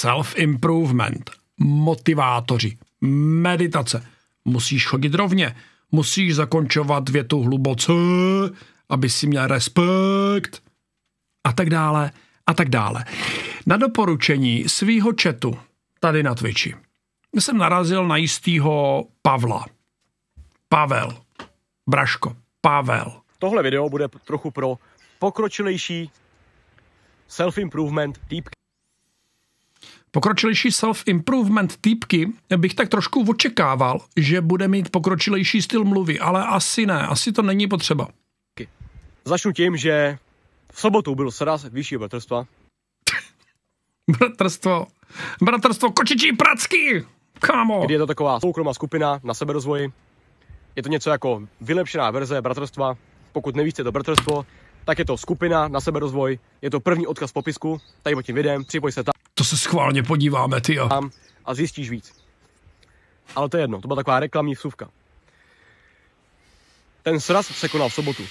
self-improvement, motivátoři, meditace. Musíš chodit rovně, musíš zakončovat větu hluboce, aby si měl respekt a tak dále a tak dále. Na doporučení svýho četu tady na Twitchi jsem narazil na jistýho Pavla. Pavel. Braško. Pavel. Tohle video bude trochu pro pokročilejší self-improvement týpky. Pokročilejší self-improvement týpky bych tak trošku očekával, že bude mít pokročilejší styl mluvy, ale asi ne, asi to není potřeba. Začnu tím, že v sobotu byl sraz vyšší bratrstva. bratrstvo. Bratrstvo kočičí pracky! Kámo! Kdy je to taková soukromá skupina na seberozvoji. Je to něco jako vylepšená verze bratrstva. Pokud nevíš, co je to bratrstvo, tak je to skupina na seberozvoj. Je to první odkaz v popisku, tady pod tím videem, připoj se tam to se schválně podíváme, ty a... a zjistíš víc. Ale to je jedno, to byla taková reklamní vsuvka. Ten sraz se konal v sobotu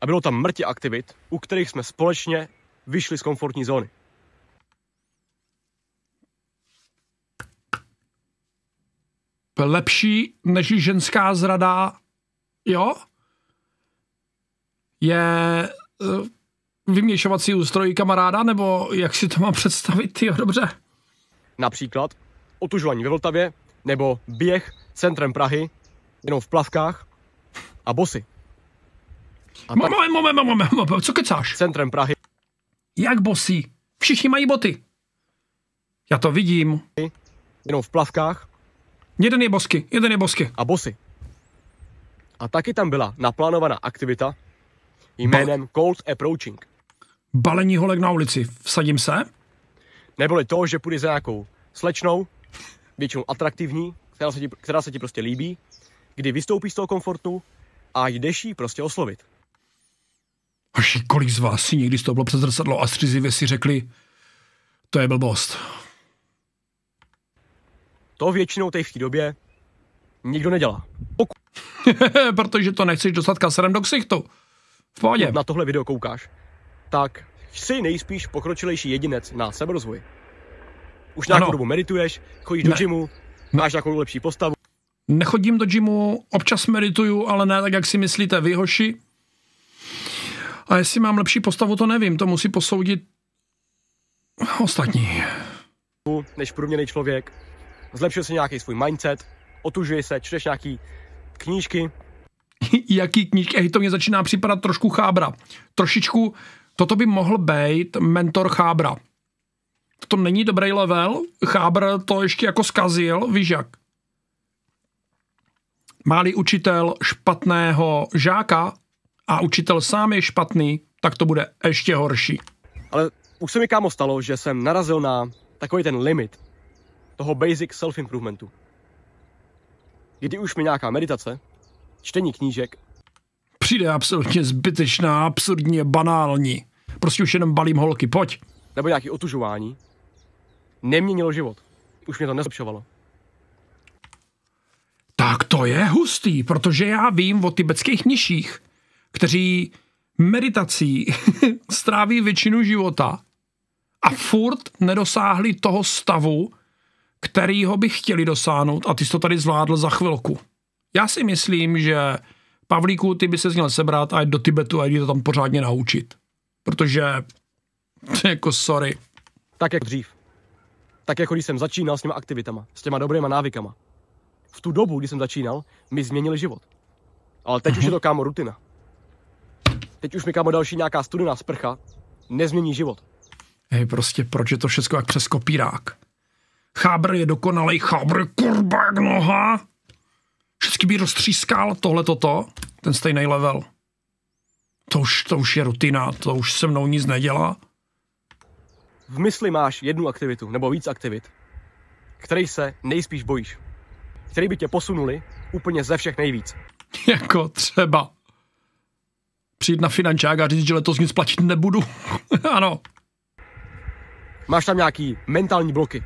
a bylo tam mrtě aktivit, u kterých jsme společně vyšli z komfortní zóny. Lepší než ženská zrada, jo? Je eh, vyměšovací ústroj kamaráda, nebo jak si to mám představit, jo, dobře? Například otužování ve Vltavě, nebo běh centrem Prahy, jenom v plavkách a bosy. A moment, tak... moment, moment, moment, co kecáš? Centrem Prahy. Jak bosy? Všichni mají boty. Já to vidím. Jenom v plavkách. Jeden je bosky, jeden je bosky. A bosy. A taky tam byla naplánovaná aktivita jménem Cold Approaching balení holek na ulici. Vsadím se? Neboli to, že půjde za nějakou slečnou, většinou atraktivní, která se, ti, která se ti prostě líbí, kdy vystoupíš z toho komfortu a jdeš jí prostě oslovit. Až kolik z vás si někdy bylo přes zrcadlo a střizivě si řekli, to je blbost. To většinou té v té době nikdo nedělá. Poku... Protože to nechceš dostat kaserem do ksichtu. V pohodě. Na tohle video koukáš tak jsi nejspíš pokročilejší jedinec na seberozvoji. Už nějakou dobu medituješ, chodíš ne. do gymu, máš nějakou lepší postavu. Nechodím do gymu, občas medituju, ale ne tak, jak si myslíte vy, hoši. A jestli mám lepší postavu, to nevím, to musí posoudit ostatní. Než průměrný člověk, zlepšil si nějaký svůj mindset, otužuje se, čteš nějaký knížky. Jaký knížky? Hej, to mě začíná připadat trošku chábra. Trošičku, Toto by mohl být mentor Chábra. To není dobrý level, Chábr to ještě jako skazil, víš jak. Máli učitel špatného žáka a učitel sám je špatný, tak to bude ještě horší. Ale už se mi kámo stalo, že jsem narazil na takový ten limit toho basic self-improvementu. Kdy už mi nějaká meditace, čtení knížek... Přijde absolutně zbytečná, absurdně banální. Prostě už jenom balím holky, pojď. Nebo nějaký otužování. Neměnilo život. Už mě to nezlepšovalo. Tak to je hustý, protože já vím o tibetských mniších, kteří meditací stráví většinu života a furt nedosáhli toho stavu, kterýho by chtěli dosáhnout a ty jsi to tady zvládl za chvilku. Já si myslím, že Pavlíku, ty by se měl sebrat a jít do Tibetu a jít to tam pořádně naučit protože jako sorry. Tak jak dřív. Tak jako když jsem začínal s těma aktivitama, s těma dobrýma návykama. V tu dobu, kdy jsem začínal, mi změnili život. Ale teď už je to mhm. kámo rutina. Teď už mi kámo další nějaká studená sprcha nezmění život. Hej, prostě proč je to všechno jak přes kopírák? Chábr je dokonalý, chábr je kurva jak noha. Všechny by roztřískal tohle toto, ten stejný level to už, to už je rutina, to už se mnou nic nedělá. V mysli máš jednu aktivitu, nebo víc aktivit, který se nejspíš bojíš, který by tě posunuli úplně ze všech nejvíc. Jako třeba přijít na finančák a říct, že letos nic platit nebudu. ano. Máš tam nějaký mentální bloky,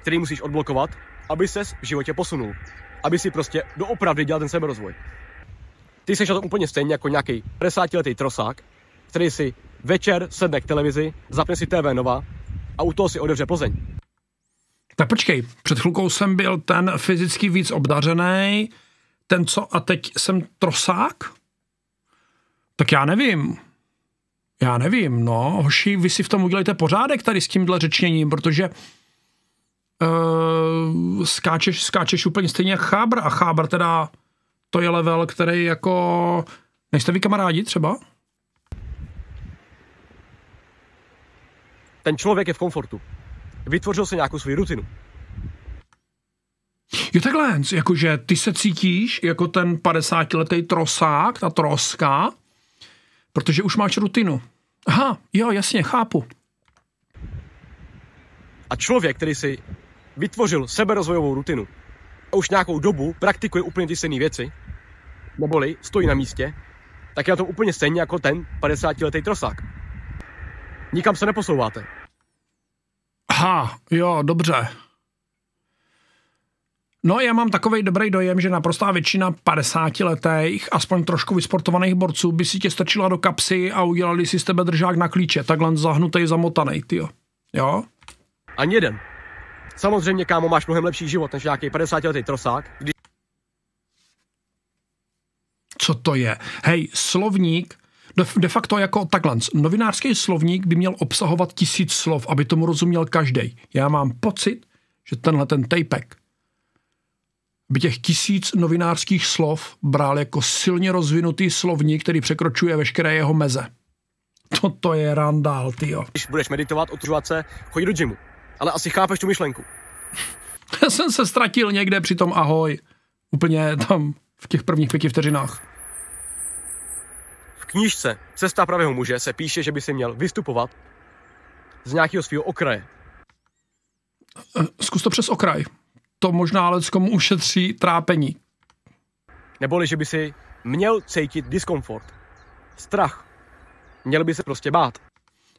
který musíš odblokovat, aby ses v životě posunul. Aby si prostě doopravdy dělal ten seberozvoj. Ty jsi na úplně stejně jako nějaký 50-letý trosák, který si večer sedne k televizi, zapne si TV Nova a u toho si odevře Plzeň. Tak počkej, před chvilkou jsem byl ten fyzicky víc obdařený, ten co a teď jsem trosák? Tak já nevím. Já nevím, no, hoši, vy si v tom udělejte pořádek tady s tímhle řečněním, protože uh, skáčeš, skáčeš úplně stejně jak chábr a chábr teda to je level, který jako... Nejste vy kamarádi třeba? Ten člověk je v komfortu. Vytvořil si nějakou svou rutinu. Jo takhle, jakože ty se cítíš jako ten 50-letý trosák, ta troska, protože už máš rutinu. Aha, jo, jasně, chápu. A člověk, který si vytvořil seberozvojovou rutinu, a už nějakou dobu praktikuje úplně ty stejné věci, neboli stojí na místě, tak je na tom úplně stejně jako ten 50-letý trosák. Nikam se neposouváte. Ha, jo, dobře. No, já mám takový dobrý dojem, že naprostá většina 50-letých, aspoň trošku vysportovaných borců, by si tě strčila do kapsy a udělali si z tebe držák na klíče, takhle zahnutý, zamotaný, ty jo. Jo? Ani jeden. Samozřejmě, kámo, máš mnohem lepší život než nějaký 50-letý trosák. Když... Co to je? Hej, slovník de facto jako takhle. Novinářský slovník by měl obsahovat tisíc slov, aby tomu rozuměl každý. Já mám pocit, že tenhle ten tejpek by těch tisíc novinářských slov bral jako silně rozvinutý slovník, který překročuje veškeré jeho meze. Toto je randál, tyjo. Když budeš meditovat, otřovat se, chodí do gymu. Ale asi chápeš tu myšlenku. Já jsem se ztratil někde při tom ahoj. Úplně tam v těch prvních pěti vteřinách. V knížce Cesta pravého muže se píše, že by si měl vystupovat z nějakého svého okraje. Eh, zkus to přes okraj. To možná leckomu ušetří trápení. Neboli, že by si měl cítit diskomfort, strach. Měl by se prostě bát.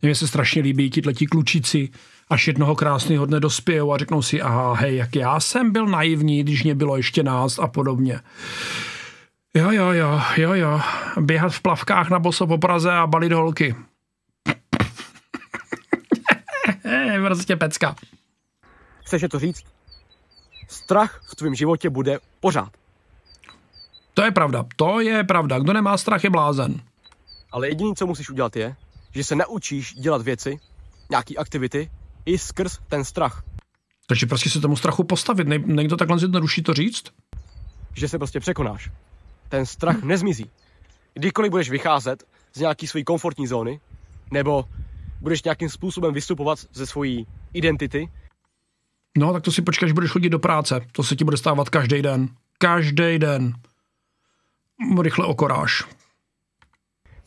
Mně se strašně líbí titletí klučici, až jednoho krásného dne dospějou a řeknou si, aha, hej, jak já jsem byl naivní, když mě bylo ještě nás a podobně. Jo, jo, jo, jo, jo. Běhat v plavkách na boso po Praze a balit holky. prostě pecka. Chceš je to říct? Strach v tvém životě bude pořád. To je pravda, to je pravda. Kdo nemá strach, je blázen. Ale jediné, co musíš udělat, je, že se naučíš dělat věci, nějaké aktivity, i skrz ten strach. Takže prostě se tomu strachu postavit. Ne, není to takhle zjednodušší to říct? Že se prostě překonáš. Ten strach hm. nezmizí. Kdykoliv budeš vycházet z nějaký své komfortní zóny, nebo budeš nějakým způsobem vystupovat ze svojí identity. No, tak to si počkáš, budeš chodit do práce. To se ti bude stávat každý den. Každý den. Rychle okoráš.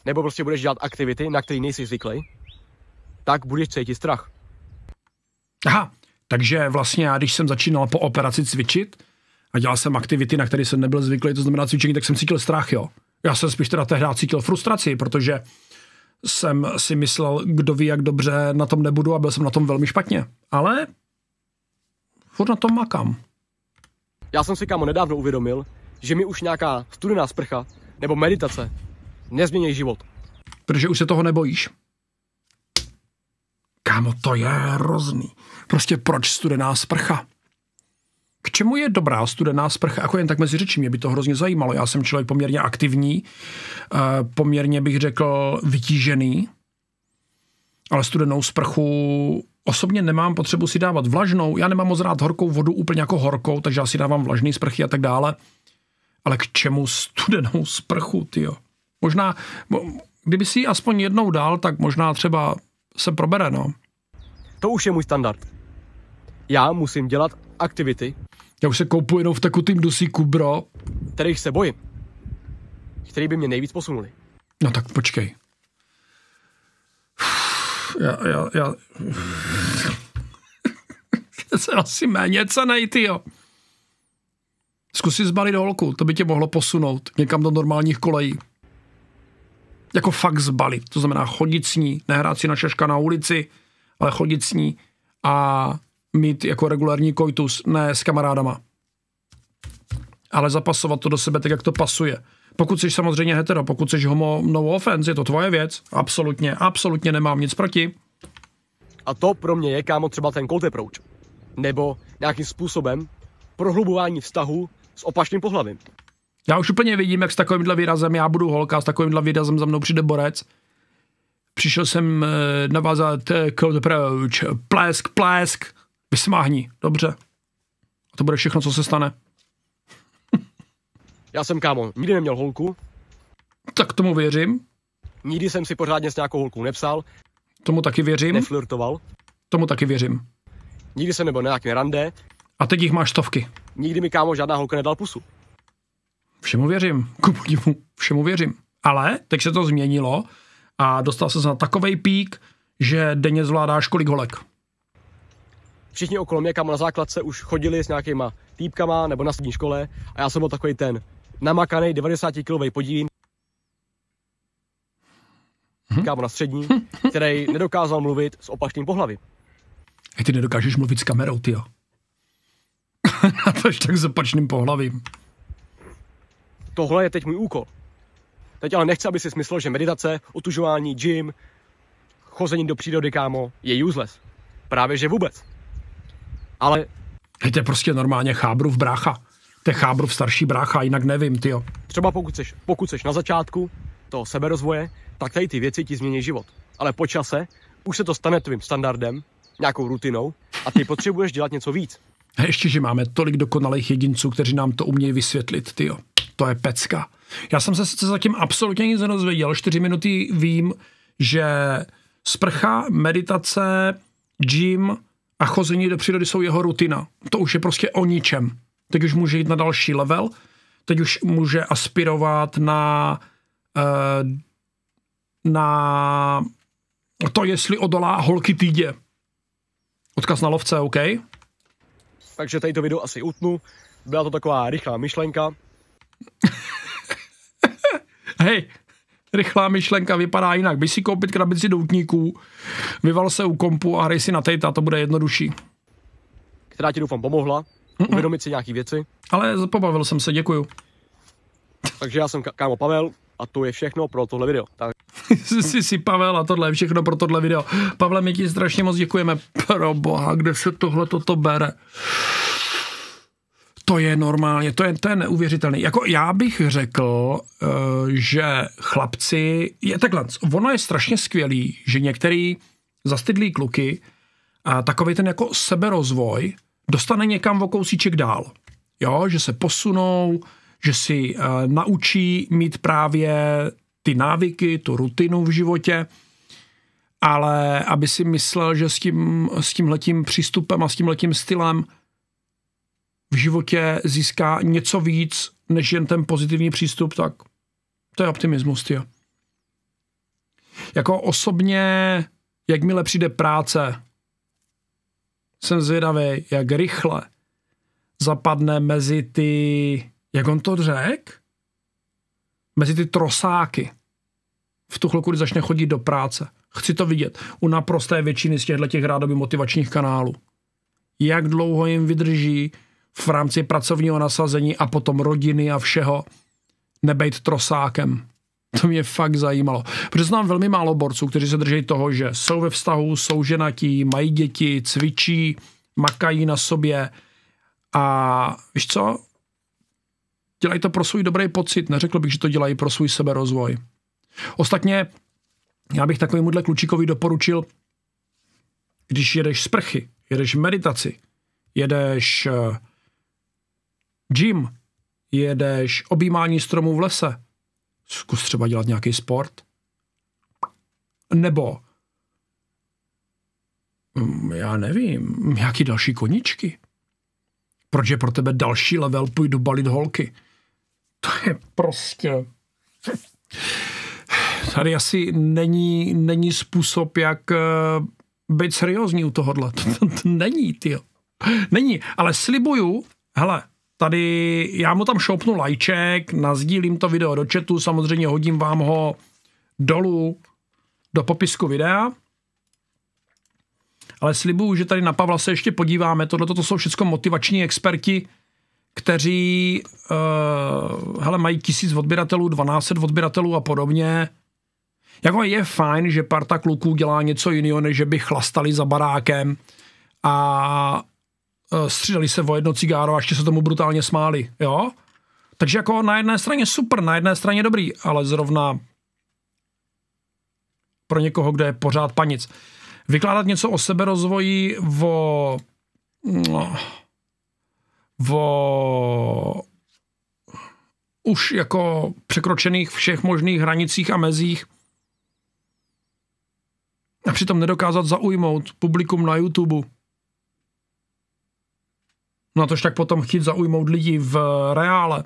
Nebo prostě budeš dělat aktivity, na které nejsi zvyklý, tak budeš cítit strach. Aha, takže vlastně já, když jsem začínal po operaci cvičit a dělal jsem aktivity, na které jsem nebyl zvyklý, to znamená cvičení, tak jsem cítil strach, jo. Já jsem spíš teda tehdy cítil frustraci, protože jsem si myslel, kdo ví, jak dobře na tom nebudu a byl jsem na tom velmi špatně. Ale furt na tom makám. Já jsem si kámo nedávno uvědomil, že mi už nějaká studená sprcha nebo meditace nezmění život. Protože už se toho nebojíš. Kámo, to je hrozný. Prostě proč studená sprcha? K čemu je dobrá studená sprcha? Jako jen tak mezi řečí, mě by to hrozně zajímalo. Já jsem člověk poměrně aktivní, eh, poměrně bych řekl vytížený, ale studenou sprchu osobně nemám potřebu si dávat vlažnou. Já nemám moc rád horkou vodu úplně jako horkou, takže já si dávám vlažný sprchy a tak dále. Ale k čemu studenou sprchu, ty jo? Možná, kdyby si ji aspoň jednou dal, tak možná třeba se probere, no. To už je můj standard. Já musím dělat aktivity. Já už se koupu jenom v takovým dusíku, bro. Kterých se bojím. Který by mě nejvíc posunuli. No tak počkej. Já, já, já... se asi méně cenej, tyjo. Zkus si zbalit holku, to by tě mohlo posunout někam do normálních kolejí jako fakt zbalit. To znamená chodit s ní, nehrát si na šaška na ulici, ale chodit s ní a mít jako regulární koitus, ne s kamarádama. Ale zapasovat to do sebe tak, jak to pasuje. Pokud jsi samozřejmě hetero, pokud jsi homo, no offense, je to tvoje věc. Absolutně, absolutně nemám nic proti. A to pro mě je, kámo, třeba ten cold approach. Nebo nějakým způsobem prohlubování vztahu s opačným pohlavím. Já už úplně vidím, jak s takovýmhle výrazem já budu holka, s takovýmhle výrazem za mnou přijde borec. Přišel jsem eh, navázat eh, code approach, plesk, plesk, vysmáhni, dobře. A to bude všechno, co se stane. Já jsem kámo, nikdy neměl holku. Tak tomu věřím. Nikdy jsem si pořádně s nějakou holkou nepsal. Tomu taky věřím. Neflirtoval. Tomu taky věřím. Nikdy jsem nebyl na nějaké rande. A teď jich máš stovky. Nikdy mi kámo žádná holka nedal pusu všemu věřím, ku podivu, všemu věřím. Ale teď se to změnilo a dostal se na takový pík, že denně zvládáš kolik holek. Všichni okolo mě, kam na základce, už chodili s nějakýma týpkama nebo na střední škole a já jsem byl takový ten namakaný 90-kilový podín, hm? kámo na střední, který nedokázal mluvit s opačným pohlavím. A ty nedokážeš mluvit s kamerou, ty jo. na to tak s opačným pohlavím. Tohle je teď můj úkol. Teď ale nechci, aby si smyslel, že meditace, otužování, gym, chození do přírody, kámo, je useless. Právě že vůbec. Ale... Hej, to je prostě normálně v brácha. To je v starší brácha, jinak nevím, ty jo. Třeba pokud seš, pokud seš na začátku toho seberozvoje, tak tady ty věci ti změní život. Ale po čase už se to stane tvým standardem, nějakou rutinou a ty potřebuješ dělat něco víc. Hej, ještě, že máme tolik dokonalých jedinců, kteří nám to umějí vysvětlit, ty jo to je pecka. Já jsem se sice zatím absolutně nic nedozvěděl, čtyři minuty vím, že sprcha, meditace, gym a chození do přírody jsou jeho rutina. To už je prostě o ničem. Teď už může jít na další level, teď už může aspirovat na eh, na to, jestli odolá holky týdě. Odkaz na lovce, OK? Takže tady to video asi utnu. Byla to taková rychlá myšlenka, Hej, rychlá myšlenka vypadá jinak. By si koupit krabici doutníků, vyval se u kompu a rej si na tejta, to bude jednodušší. Která ti doufám pomohla, Mm-mm. uvědomit si nějaký věci. Ale pobavil jsem se, děkuju. Takže já jsem kámo Pavel a to je všechno pro tohle video. Tak. jsi si Pavel a tohle je všechno pro tohle video. Pavle, my ti strašně moc děkujeme. Pro boha, kde se tohle toto bere? to je normálně, to je, to je neuvěřitelný. Jako já bych řekl, eh, že chlapci, je takhle, ono je strašně skvělý, že některý zastydlí kluky a takový ten jako seberozvoj dostane někam o kousíček dál. Jo, že se posunou, že si uh, naučí mít právě ty návyky, tu rutinu v životě, ale aby si myslel, že s tím, s tím letím přístupem a s tím letím stylem uh, v životě získá něco víc, než jen ten pozitivní přístup, tak to je optimismus, tyjo. Jako osobně, jakmile přijde práce, jsem zvědavý, jak rychle zapadne mezi ty, jak on to řekl, mezi ty trosáky. V tu chvilku, kdy začne chodit do práce. Chci to vidět u naprosté většiny z těchto těch rádoby motivačních kanálů. Jak dlouho jim vydrží v rámci pracovního nasazení a potom rodiny a všeho, nebejt trosákem. To mě fakt zajímalo. Protože znám velmi málo borců, kteří se drží toho, že jsou ve vztahu, jsou ženatí, mají děti, cvičí, makají na sobě a víš co? Dělají to pro svůj dobrý pocit. Neřekl bych, že to dělají pro svůj seberozvoj. Ostatně, já bych takovýmhle klučíkovi doporučil, když jedeš sprchy, jedeš meditaci, jedeš eh, Jim, jedeš objímání stromů v lese, zkus třeba dělat nějaký sport, nebo mm, já nevím, nějaký další koničky. Proč je pro tebe další level, půjdu balit holky. To je prostě... Tady asi není, není způsob, jak eh, být seriózní u tohohle. To, to, to není, ty. Není, ale slibuju, hele, Tady já mu tam šoupnu lajček, nazdílím to video do chatu, samozřejmě hodím vám ho dolů do popisku videa. Ale slibuju, že tady na Pavla se ještě podíváme. Tohle to jsou všechno motivační experti, kteří uh, hele, mají tisíc odběratelů, 1200 odběratelů a podobně. Jako je fajn, že parta kluků dělá něco jiného, než že by chlastali za barákem a Eh, střídali se o jedno cigáro a ještě se tomu brutálně smáli, jo? Takže jako na jedné straně super, na jedné straně dobrý, ale zrovna pro někoho, kdo je pořád panic. Vykládat něco o seberozvoji, o... Mm, o už jako překročených všech možných hranicích a mezích a přitom nedokázat zaujmout publikum na YouTube na no tož tak potom chtít zaujmout lidi v reále.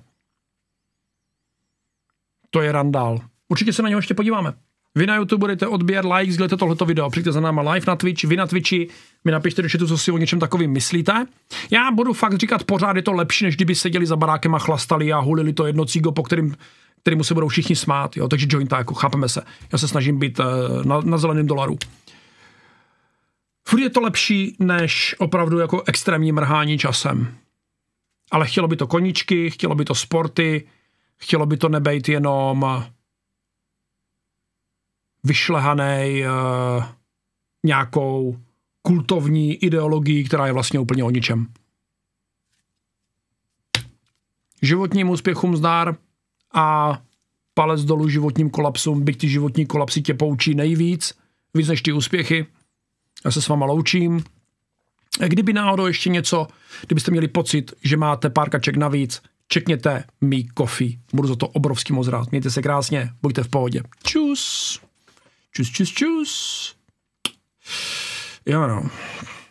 To je randál. Určitě se na něho ještě podíváme. Vy na YouTube budete odběr, like, sdílejte tohleto video, přijďte za náma live na Twitch, vy na Twitchi, mi napište do chatu, co si o něčem takovým myslíte. Já budu fakt říkat pořád, je to lepší, než kdyby seděli za barákem a chlastali a hulili to jedno cígo, po kterým kterému se budou všichni smát, jo, takže jointa, jako chápeme se. Já se snažím být uh, na, na zeleném dolaru. Furt je to lepší než opravdu jako extrémní mrhání časem. Ale chtělo by to koničky, chtělo by to sporty, chtělo by to nebejt jenom eh, vyšlehaný uh, eh, nějakou kultovní ideologií, která je vlastně úplně o ničem. Životním úspěchům zdár a palec dolů životním kolapsům, byť ty životní kolapsy tě poučí nejvíc, víc než ty úspěchy, já se s váma loučím. E, kdyby náhodou ještě něco, kdybyste měli pocit, že máte pár kaček navíc, čekněte mi kofi. Budu za to obrovský moc rád. Mějte se krásně, buďte v pohodě. Čus. Čus, čus, čus. Jo no.